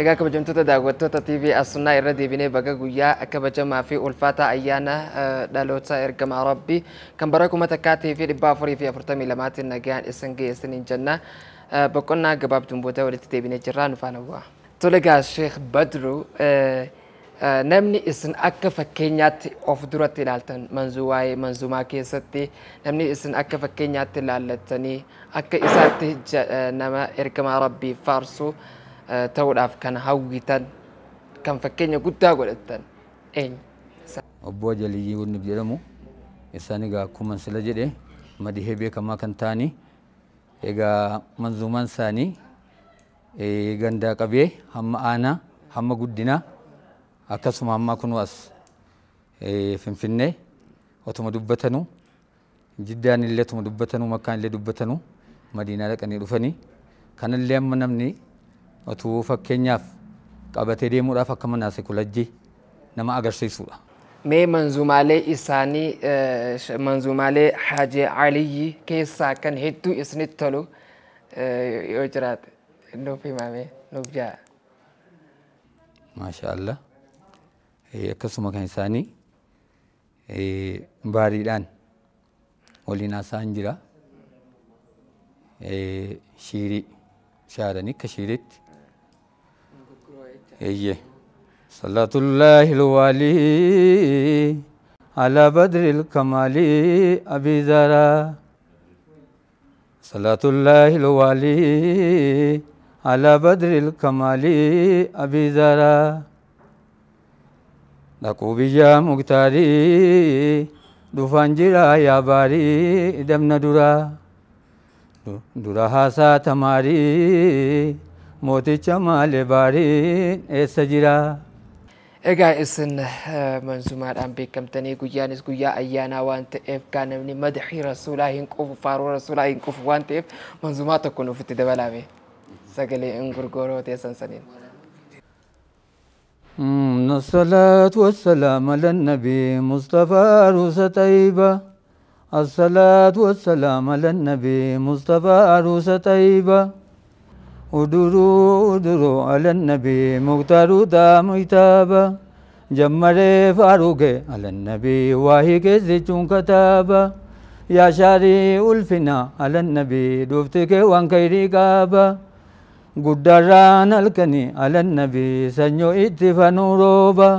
إذا كنت جمتو تداغو تو تطيبي أسنا إردي بني بغاقو يا أكبا جمع في ألفاتا أيانا دالو تسائر كما ربي كان براكو متكاتي في ربافوري في أفرطمي لماتي ناقيان إسنجي إسنين جنة بكونا قباب تنبوتا ولتتي بني جران فانوا تولغا الشيخ بدرو نمني إسن أكا فكينياتي أفدرتي لالتن منزواي منزوماكي ستي نمني إسن أكا فكينياتي لالتني أكا إساتي نما إركما ربي فارسو ta'uudhaaf kan hawwitan kan fakkeenya guddaa godhatan eenyu. Obbo Ajalii Wunniif jedhamu isaan egaa akkuma sila jedhe madihee beekamaa kan ta'anii egaa manzuumaan isaanii gandaa qabee hamma aanaa hamma guddinaa akkasuma hamma kunuwas finfinnee otuma dubbatanu jiddaan illee otuma dubbatanu makkaan illee dubbatanu madiinaa dhaqanii dhufanii kanallee amma namni Otuu fakkeenyaaf qabatee deemuudhaaf akka manaase kulajjii nama agarsiisudha. Mee manzuumaalee isaanii manzuumaalee Haaji Aliyyi keessaa kan hedduu isinitti tolu yoo jiraate nuuf himamee nuuf jaa. Maasha Allah. Akkasuma kan isaanii baariidhaan waliin haasaan jira. Shiirii shaaranii akka shiiriitti إيه صلاة الله الوالي على بدر الكمال أبي ذرا صلاة الله الوالي على بدر الكمال أبي ذرا لقوبي يا مختاري دفان يا باري دمنا درا درا هاسا تماري mooticha maali baariin eessa jira? Egaa isin mansuumaadhaan beekamtanii guyyaanis guyyaa ayyaanaa waan ta'eef gaa namni madaxii rasuulaa hin quufu faaruu rasuulaa hin quufu waan ta'eef mansuumaa tokkoon ofitti dabalame sagalee hin gurguroo teessan saniin. الصلاة والسلام على النبي مصطفى روس طيبة الصلاة والسلام على النبي مصطفى روس طيبة ودرو درو على النبي مختار دام كتابا جمر فاروق على النبي واهي كزيتون كتابا يا شاري ألفنا على النبي دوفتك وان كيري قابا قدران الكني على النبي سنيو اتفانو روبا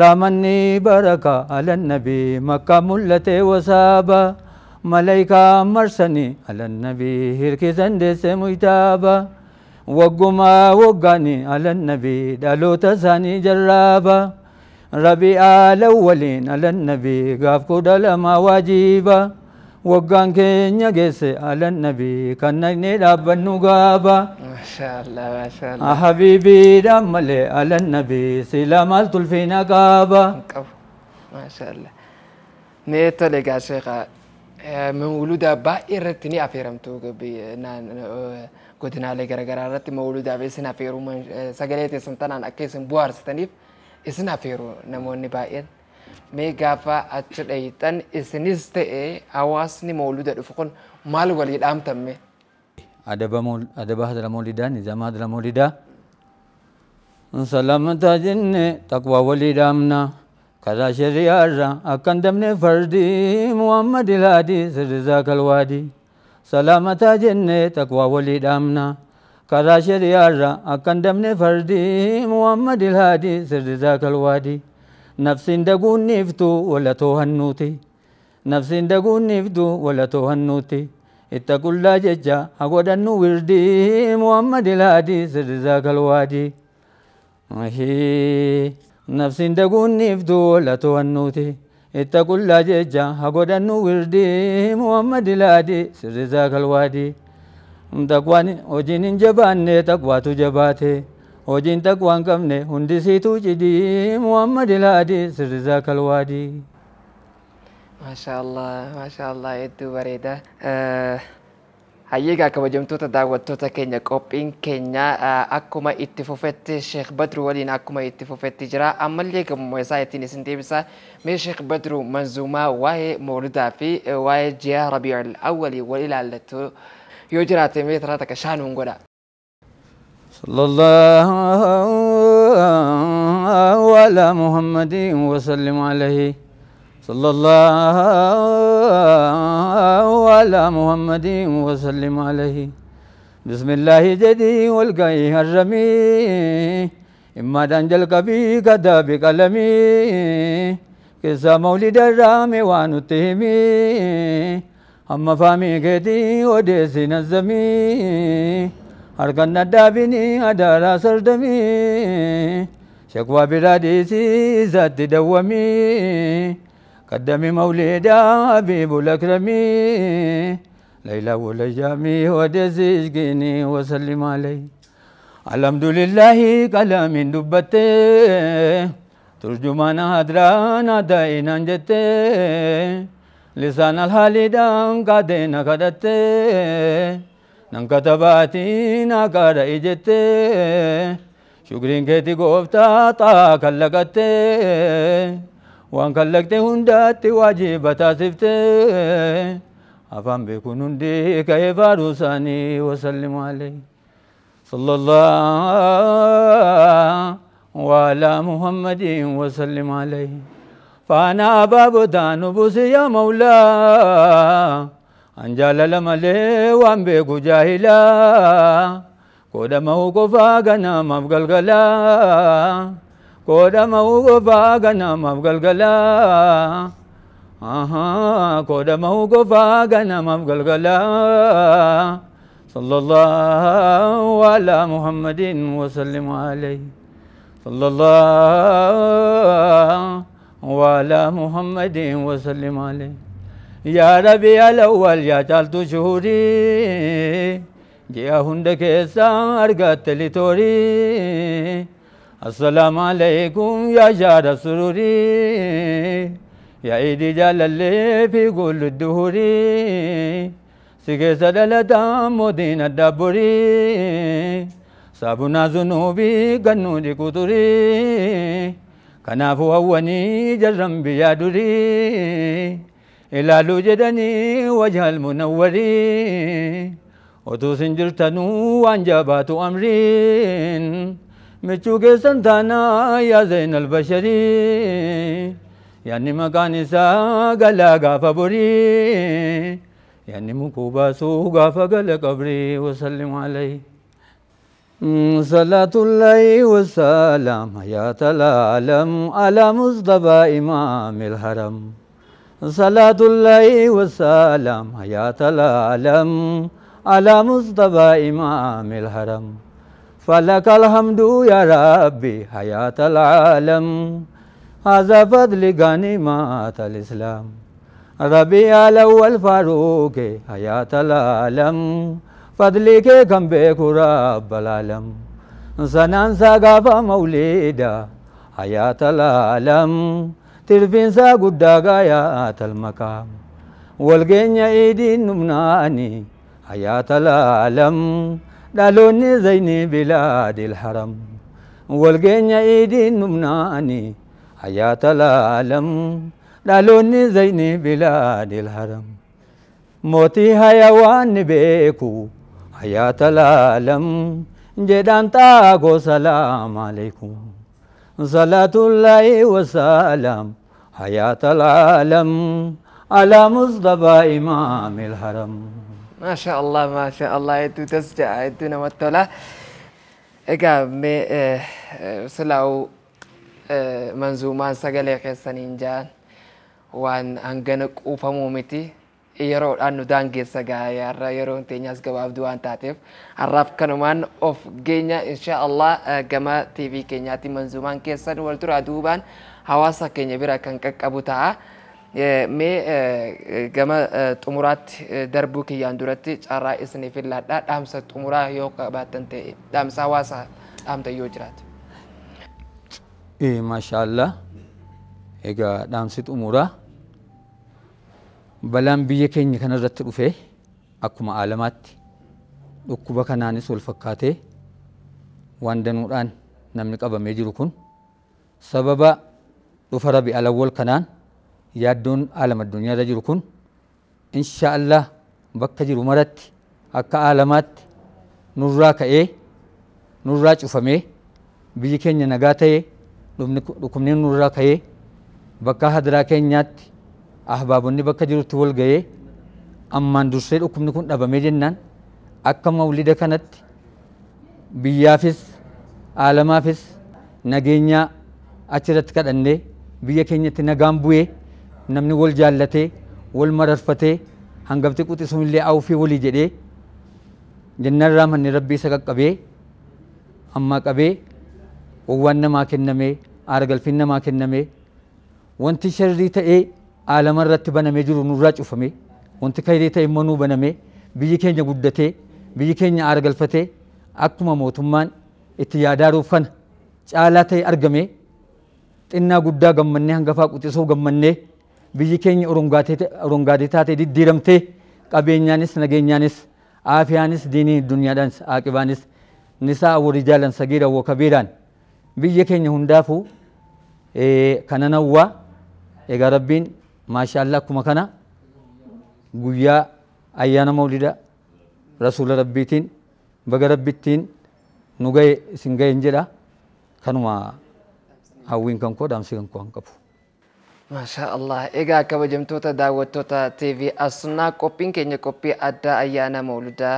رامني بركة على النبي مكة ملة وسابا ملايكا مرسني على النبي هيركي زندس ميتابا وقما وقاني على النبي دالو تزاني جرابا ربيع الأولين على النبي قاف كودل ما واجبا وقان كينيا جيسي على النبي كان نيلاب نقابا ما شاء الله ما شاء الله آه، حبيبي رملي على النبي سلام التلفين قابا ما شاء الله نيتو لقى شيخا آه، من ولودا بائرتني أفيرمتو قبي نان آه، godinaalee garaagaraa irratti mawuluudhaaf isin affeeruu sagalee teessan tanaan akka isin bu'aarsitaniif isin affeeruu namoonni baay'een. Mee gaafa achi dhayitan isinis ta'ee hawaasni mawuluudha dhufu kun maal walii dhaamtamme? Adaba hadala mawlidaa, nizama hadala mawlidaa. Salaamata jenne taqwaa walii dhaamna. Karaa shari'aarra akka hin dabne fardi Muhammad Ilaadi sirrisaa kalwaadii. salaamataa jennee taqwaa walii dhaamna karaa shari'aarra akkan dabne fardii muhammad ilhaadii sirrisaa kalwaadii nafsiin daguunniiftu walatoo hannuuti nafsiin daguunniiftu walatoo hannuuti ittaqullaa jecha hagodhannu wirdii muhammad ilhaadii sirrisaa kalwaadii nafsiin daguunniiftu walatoo hannuuti اتقوا الله جيجا هقود أنو وردي محمد الهادي سر ذاك الوادي تقوان وجين جبان تقوات جباته وجين تقوان كمن هندي سيتو جدي محمد الهادي سر ذاك ما شاء الله ما شاء الله يدو بريدة آه hayyeegaa kabajamtoota daawwattoota keenya qophiin keenya akkuma itti fufetti sheek badru waliin akkuma itti fufetti jira ammallee gammuma isaa ittiin isin deebisa mee sheek badru manzuumaa waa'ee mawlidaa fi waa'ee ji'a rabiicul awwalii wal ilaallattu yoo jiraate mee taraa takka shaanuun godha. sallallahu ala muhammadin wasallim alayhi. صلى الله على محمد وسلم عليه بسم الله جدي والقيه الرمي إما دانجل قبي قدا بقلمي كسا مولد الرامي وانو تهمي أما فامي كدي وديسي نزمي هرقن الدابني أدارا سردمي شكوى براديسي ذات دوامي قدمي مولدا حبيب الأكرمي ليلى ولجامي ودزيش جيني وسلم علي الحمد لله كلام دبتي ترجمان هدران دائن انجتي لسان الحال دان قدين قدتي كتباتي ناكار اجتي شكرين كتي قفتا طاقا لقتي وان كلكت هندات واجب تاسفت أفهم بكون هندي كيف أرساني وسلم عليه صلى الله وعلى محمد وسلم عليه فأنا باب تانبس يا مولا جال لملي وان بكو جاهلا قدمه قفا قنا مبقل kodhama'uu ga namaaf galgala. Kodhama'uu qofaa ga namaaf galgala. صلى الله على محمد وسلم عليه صلى الله وعلى محمد وسلم عليه يا ربي الأول يا جالت شهوري جيا هندك سارقت لتوري السلام عليكم يا شهر السرور يا عيد جلالي في كل الدهور سكيس دلتا مدينة دبري سابنا ذنوبي قنود كتري كناف هوني جرم بيادري إلى لوجدني وجه المنوري وتوسن جرتنو وانجبات أمرين مچوكي سنتانا يا زين البشري يعني مكان ساقلا قاف بري يعني مكوبا سوقا فقل قبري وسلم عليه صلاة الله وسلام يا تلالم على مصطفى إمام الحرم صلاة الله وسلام يا تلالم على مصطفى إمام الحرم فلك الحمد يا ربي حياة العالم هذا فضل غنيمة الإسلام ربيع الأول فاروق حياة العالم فضلك كم بك رب العالم سنان سقف مولدا حياة العالم ترفنسا قد غاية المقام والجنة إيدي نمناني حياة العالم لالوني زيني بلاد الحرم والقين ايدي نمناني حياة العالم لالوني زيني بلاد الحرم موتي حيوان بيكو حياة العالم جدان تاغو سلام عليكم صلاة الله وسلام حياة العالم على مصطفى إمام الحرم Masha Allah, Masha Allah, itu tasja, itu nama tola. Ega me silau manzuman sagalee keessan hin jiran waan hangana quufamuu miti. yeroodhaan nu daangeessa gaayyaarra yeroon teenyas gabaabduu waan taateef har'aaf kanumaan of geenya inshaallah gama TV keenyaatti manzumaan keessan wal turaa duubaan hawaasa keenya bira kan qaqqabu ta'a. mee gama xumuraatti darbuu kiyyaan duratti carraa isin filladhaa dhaamsa xumuraa yoo qabaatan ta'e dhaamsa hawaasaa dhaamta yoo jiraate. Maashaallah egaa dhaamsi xumuraa balaan biyya keenya kanarratti dhufee akkuma aalamaatti dhukkuba kanaanis wal fakkaatee waan danuudhaan namni qabamee jiru kun sababa dhufa rabi alawwal kanaan yaaddoon aalama addunyaarra jiru kun insha Allah bakka jiru maratti akka aalamaatti nurraa ka'ee nurraa cufamee biyya keenya nagaa ta'ee dhukkubniin nurraa ka'ee bakka hadaraa keenyaatti ahbaabonni bakka jirutti wal ga'ee ammaan dursee dhukkubni kun dhabamee jennaan akka mawlida kanatti biyyaafis aalamaafis nageenya achirratti kadhannee biyya keenyatti nagaan bu'ee namni wal jaallatee wal mararfatee hangafti quxisuunillee awufii walii jedhee jannarraa manni rabbii isa qaqqabee amma qabee owwaan namaa kennamee aaragalfiin namaa kennamee wanti sharrii ta'ee aalama irratti banamee jiru nurraa cufamee wanti kayrii ta'e immoo nuu banamee biyyi keenya guddatee biyyi keenya aaragalfatee akkuma mootummaan itti yaadaaruuf kana caalaa ta'e argamee xinnaa guddaa gammannee hangafaa quxisuu gammannee biyyi keenya urungaatii taate diddiiramtee qabeenyaanis nageenyaanis aafiyaanis diinii dunyaadhaanis aaqibaanis nisaa awwarii jaalan sagiira awwa kabiiraan biyya keenya hundaafuu kana nawwaa egaa rabbiin maashaalla akkuma kana guyyaa ayyaana mawlida rasuula rabbiitiin baga rabbittiin nu ga'e isin ga'een jedha kanuma hawwiin kan koo dhaamsi kan koo hin qabu. Masha Allah, egaa kabajamtoota daawwattoota TV Asnaa qophiin keenya qophii addaa ayyaana mawludaa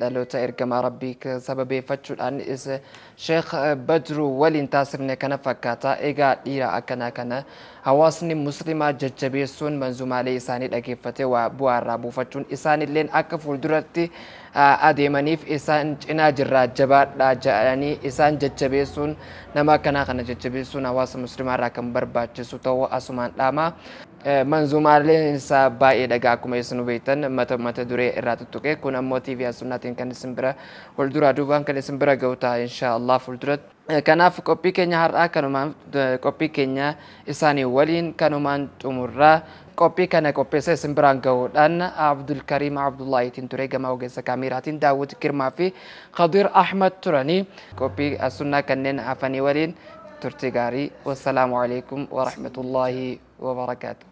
dhaloota ergamaa rabbii sababeeffachuudhaan is Sheekh Badru waliin taasifne kana fakkaata. Egaa dhiira akkanaa kana hawaasni muslimaa jajjabeessuun manzumaalee isaanii dhageeffate waa bu'aa irraa buufachuun isaanilleen akka fuulduratti adeemaniif isaan cinaa jirraa jabaadhaa jedhanii isaan jajjabeessuun nama akkanaa kana jajjabeessuun hawaasa muslimaa irraa kan barbaachisu ta'uu asuma guutummaan dhaama. Manzuumaaleen isaa baay'ee dhagaa akkuma isin beektan mata mata duree irraa tuttuqe kun ammoo TV asunnaatiin kan isin bira wal duraa duubaan kan isin bira ga'u ta'a inshaallah fuulduratti. Kanaaf qophii keenya har'aa kanumaan qophii keenya isaanii waliin kanumaan xumurraa qophii kana qopheessa isin biraan ga'uudhaan Abdulkariim Abdullaahitiin ture gama ogeessa kaameraatiin Daawwit Girmaa fi Khadir Ahmad turanii qophii asunnaa kanneen hafanii waliin دكتور والسلام عليكم ورحمة الله وبركاته